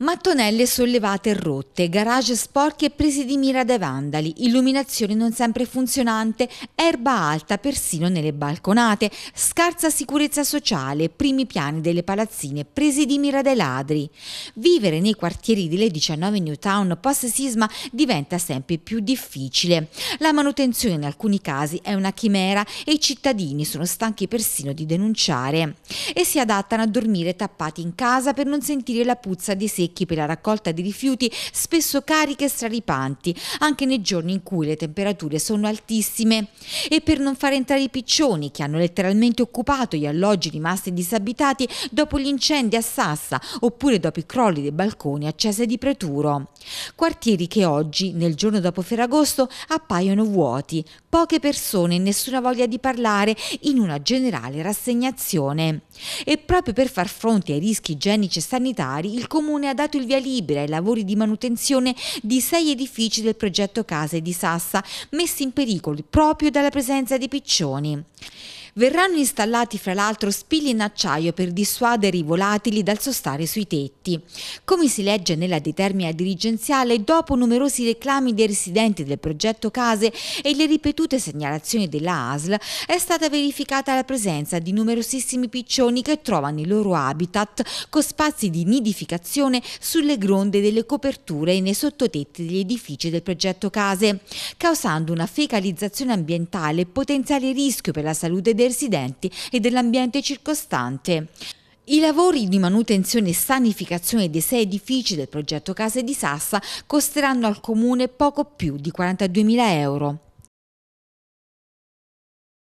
Mattonelle sollevate e rotte, garage sporchi e presi di mira dai vandali, illuminazione non sempre funzionante, erba alta persino nelle balconate, scarsa sicurezza sociale, primi piani delle palazzine, presi di mira dai ladri. Vivere nei quartieri delle 19 Newtown post-sisma diventa sempre più difficile. La manutenzione in alcuni casi è una chimera e i cittadini sono stanchi persino di denunciare e si adattano a dormire tappati in casa per non sentire la puzza di sé secchi per la raccolta di rifiuti spesso cariche e straripanti, anche nei giorni in cui le temperature sono altissime. E per non far entrare i piccioni che hanno letteralmente occupato gli alloggi rimasti disabitati dopo gli incendi a Sassa oppure dopo i crolli dei balconi a Cese di Preturo. Quartieri che oggi, nel giorno dopo Ferragosto, appaiono vuoti, poche persone, e nessuna voglia di parlare, in una generale rassegnazione. E proprio per far fronte ai rischi igienici e sanitari, il Comune ha dato il via libera ai lavori di manutenzione di sei edifici del progetto Case di Sassa, messi in pericolo proprio dalla presenza di piccioni. Verranno installati fra l'altro spilli in acciaio per dissuadere i volatili dal sostare sui tetti. Come si legge nella determina dirigenziale, dopo numerosi reclami dei residenti del progetto Case e le ripetute segnalazioni della ASL, è stata verificata la presenza di numerosissimi piccioni che trovano i loro habitat con spazi di nidificazione sulle gronde delle coperture e nei sottotetti degli edifici del progetto Case, causando una fecalizzazione ambientale e potenziale rischio per la salute del residenti e dell'ambiente circostante. I lavori di manutenzione e sanificazione dei sei edifici del progetto Case di Sassa costeranno al Comune poco più di 42.000 euro.